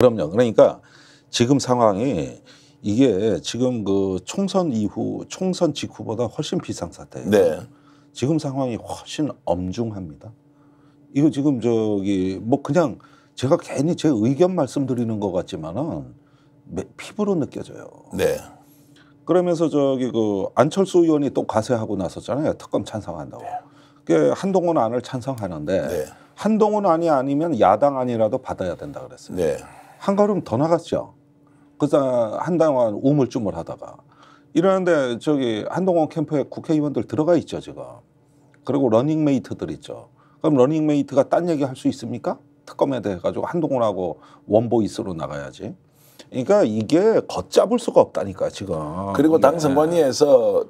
그럼요. 그러니까 지금 상황이 이게 지금 그 총선 이후 총선 직후보다 훨씬 비상사태예요. 네. 지금 상황이 훨씬 엄중합니다. 이거 지금 저기 뭐 그냥 제가 괜히 제 의견 말씀드리는 것 같지만은 피부로 느껴져요. 네. 그러면서 저기 그 안철수 의원이 또 가세하고 나섰잖아요. 특검 찬성한다고. 네. 그 한동훈 안을 찬성하는데 네. 한동훈 안이 아니면 야당 안이라도 받아야 된다 그랬어요. 네. 한 걸음 더 나갔죠. 그다 한동안 우물쭈물 하다가 이러는데 저기 한동원 캠프에 국회의원들 들어가 있죠 지금. 그리고 러닝메이트들 있죠. 그럼 러닝메이트가 딴 얘기 할 수 있습니까? 특검에 대해 가지고 한동훈하고 원보이스로 나가야지. 그러니까 이게 걷잡을 수가 없다니까 지금. 그리고 예. 당 선관위에서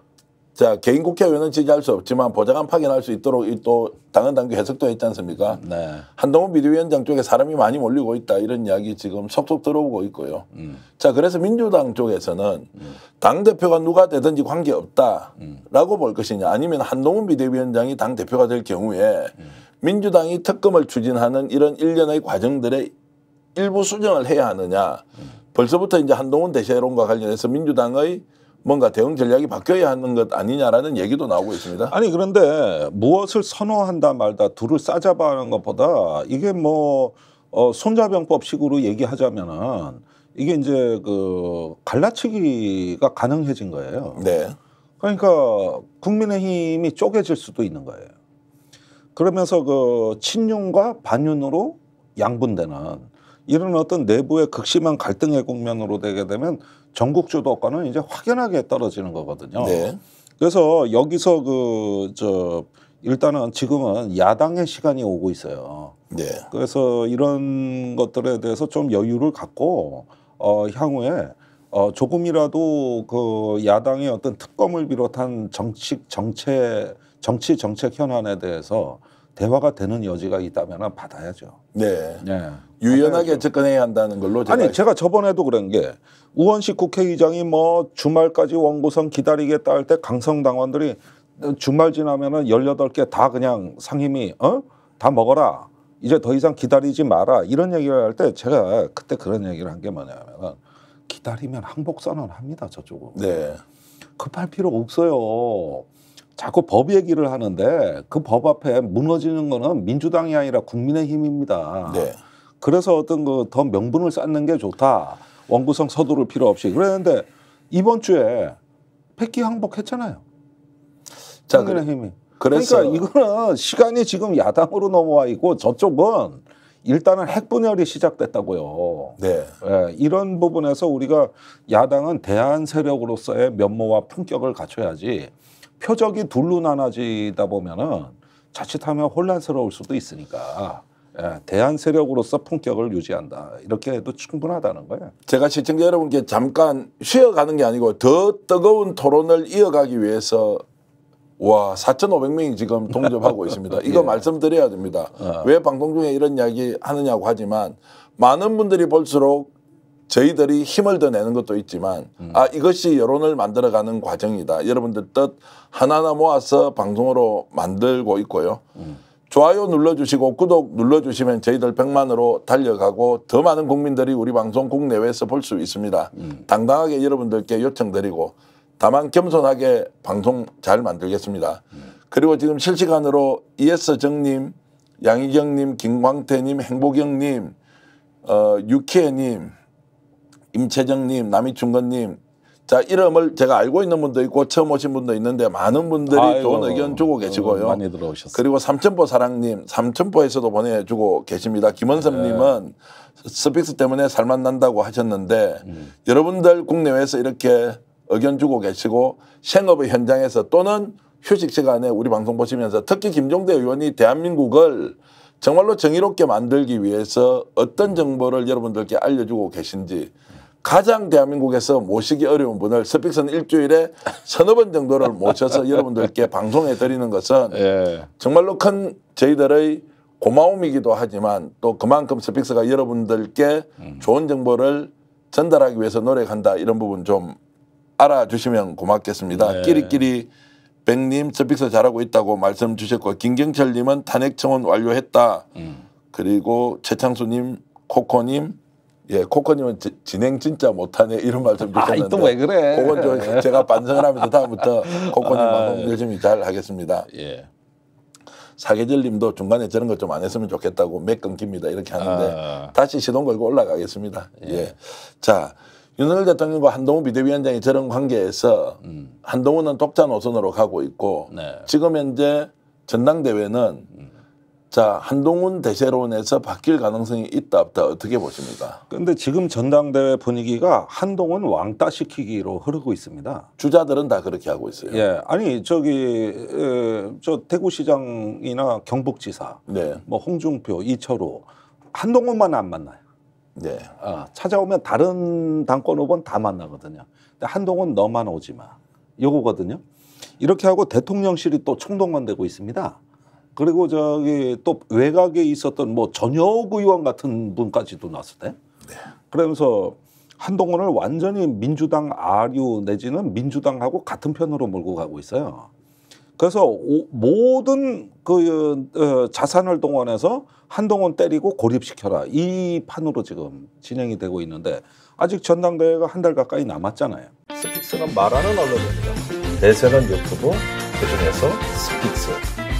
자 개인 국회의원은 지지할 수 없지만 보좌관 파견할 수 있도록 또 당헌 당규 해석도 했지 않습니까? 네. 한동훈 비대위원장 쪽에 사람이 많이 몰리고 있다 이런 이야기 지금 속속 들어오고 있고요. 음. 자 그래서 민주당 쪽에서는 음. 당 대표가 누가 되든지 관계 없다라고 음. 볼 것이냐 아니면 한동훈 비대위원장이 당 대표가 될 경우에 민주당이 특검을 추진하는 이런 일련의 과정들의 일부 수정을 해야 하느냐. 벌써부터 이제 한동훈 대세론과 관련해서 민주당의 뭔가 대응 전략이 바뀌어야 하는 것 아니냐라는 얘기도 나오고 있습니다. 아니 그런데 무엇을 선호한다 말다 둘을 싸잡아하는 것보다 이게 뭐 어, 손자병법식으로 얘기하자면은 이게 이제 그 갈라치기가 가능해진 거예요. 네. 그러니까 국민의힘이 쪼개질 수도 있는 거예요. 그러면서 그 친윤과 반윤으로 양분되는 이런 어떤 내부의 극심한 갈등의 국면으로 되게 되면 전국 주도권은 이제 확연하게 떨어지는 거거든요. 네. 그래서 여기서 그 저 일단은 지금은 야당의 시간이 오고 있어요. 네. 그래서 이런 것들에 대해서 좀 여유를 갖고 어 향후에 어 조금이라도 그 야당의 어떤 특검을 비롯한 정치 정책 정치 정책 현안에 대해서 대화가 되는 여지가 있다면 받아야죠. 네. 네. 유연하게 접근해야 한다는 걸로 제가 아니 제가 저번에도 그런 게 우원식 국회의장이 뭐 주말까지 원고성 기다리겠다 할 때 강성 당원들이 주말 지나면은 열여덟 개다 그냥 상임위 어다 먹어라 이제 더 이상 기다리지 마라 이런 얘기를 할 때 제가 그때 그런 얘기를 한 게 뭐냐면은 기다리면 항복 선언합니다 저쪽은. 네. 급할 필요 없어요. 자꾸 법 얘기를 하는데 그 법 앞에 무너지는 거는 민주당이 아니라 국민의 힘입니다. 네. 그래서 어떤 그 더 명분을 쌓는 게 좋다. 원구성 서두를 필요 없이 그랬는데 이번 주에 패키 항복했잖아요. 자, 국민의 그, 힘이. 그래서 그러니까 이거는 시간이 지금 야당으로 넘어와 있고 저쪽은 일단은 핵 분열이 시작됐다고요. 네. 예, 이런 부분에서 우리가 야당은 대한 세력으로서의 면모와 품격을 갖춰야지 표적이 둘로 나눠지다 보면은 자칫하면 혼란스러울 수도 있으니까 예, 대한 세력으로서 품격을 유지한다 이렇게 해도 충분하다는 거예요. 제가 시청자 여러분께 잠깐 쉬어가는 게 아니고 더 뜨거운 토론을 이어가기 위해서 와 4,500명이 지금 동접하고 있습니다. 예. 이거 예. 말씀드려야 됩니다. 어. 왜 방송 중에 이런 이야기 하느냐고 하지만 많은 분들이 볼수록 저희들이 힘을 더 내는 것도 있지만 음. 아 이것이 여론을 만들어가는 과정이다. 여러분들 뜻 하나하나 모아서 방송으로 만들고 있고요. 음. 좋아요 눌러주시고 구독 눌러주시면 저희들 100만으로 달려가고 더 많은 국민들이 우리 방송 국내외에서 볼 수 있습니다. 음. 당당하게 여러분들께 요청드리고 다만 겸손하게 방송 잘 만들겠습니다. 음. 그리고 지금 실시간으로 이에스정님, 양희경님, 김광태님, 행복영님, 어, 유키애님 임채정님, 남이춘건님, 자 이름을 제가 알고 있는 분도 있고 처음 오신 분도 있는데 많은 분들이 아이고, 좋은 의견 주고 어, 계시고요. 많이 들어오셨어요. 그리고 삼천포 사랑님, 삼천포에서도 보내주고 계십니다. 김원섭님은 네. 스픽스 때문에 살만 난다고 하셨는데 음. 여러분들 국내외에서 이렇게 의견 주고 계시고 생업의 현장에서 또는 휴식 시간에 우리 방송 보시면서 특히 김종대 의원이 대한민국을 정말로 정의롭게 만들기 위해서 어떤 정보를 여러분들께 알려주고 계신지 음. 가장 대한민국에서 모시기 어려운 분을 스픽선 일주일에 서너 번 정도를 모셔서 여러분들께 방송해 드리는 것은 예. 정말로 큰 저희들의 고마움이기도 하지만 또 그만큼 스픽스가 여러분들께 음. 좋은 정보를 전달하기 위해서 노력한다 이런 부분 좀 알아주시면 고맙겠습니다. 네. 끼리끼리 백님 스픽스 잘하고 있다고 말씀 주셨고 김경철님은 탄핵청원 완료했다. 음. 그리고 최창수님 코코님 예, 코코님은 지, 진행 진짜 못하네 이런 말좀 아, 주셨는데. 아, 또왜 그래? 그건 좀 제가 반성을 하면서 다음부터 코코님 아, 방송 아, 열심히 잘 하겠습니다. 예. 사계절님도 중간에 저런 것좀안 했으면 좋겠다고 몇 끊깁니다 이렇게 하는데 아. 다시 시동 걸고 올라가겠습니다. 예. 예. 자. 윤석열 대통령과 한동훈 비대위원장이 저런 관계에서 음. 한동훈은 독자 노선으로 가고 있고 네. 지금 현재 전당대회는 자 한동훈 대세론에서 바뀔 가능성이 있다 없다 어떻게 보십니까? 근데 지금 전당대회 분위기가 한동훈 왕따 시키기로 흐르고 있습니다. 주자들은 다 그렇게 하고 있어요. 예, 아니 저기 에, 저 대구시장이나 경북지사, 네. 뭐 홍준표, 이철우, 한동훈만 안 만나요. 네. 아, 찾아오면 다른 당권 후보는 다 만나거든요. 근데 한동훈 너만 오지 마. 요거거든요. 이렇게 하고 대통령실이 또 총동원되고 있습니다. 그리고 저기 또 외곽에 있었던 뭐 전역 의원 같은 분까지도 나왔대 네. 그러면서 한동훈을 완전히 민주당 아류 내지는 민주당하고 같은 편으로 몰고 가고 있어요. 그래서 오, 모든 그 어, 어 자산을 동원해서 한동훈 때리고 고립시켜라 이 판으로 지금 진행이 되고 있는데 아직 전당대회가 한 달 가까이 남았잖아요. 스픽스는 말하는 언론입니다. 대세는 유튜브 그중에서 스픽스.